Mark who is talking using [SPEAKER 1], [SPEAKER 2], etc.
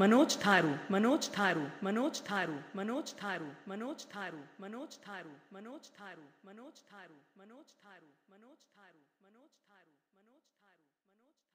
[SPEAKER 1] Manoj Tharu Manoj Tharu Manoj Tharu Manoj Tharu Manoj Tharu Manoj Tharu Manoj Tharu Manoj Tharu Manoj Tharu Manoj Tharu Manoj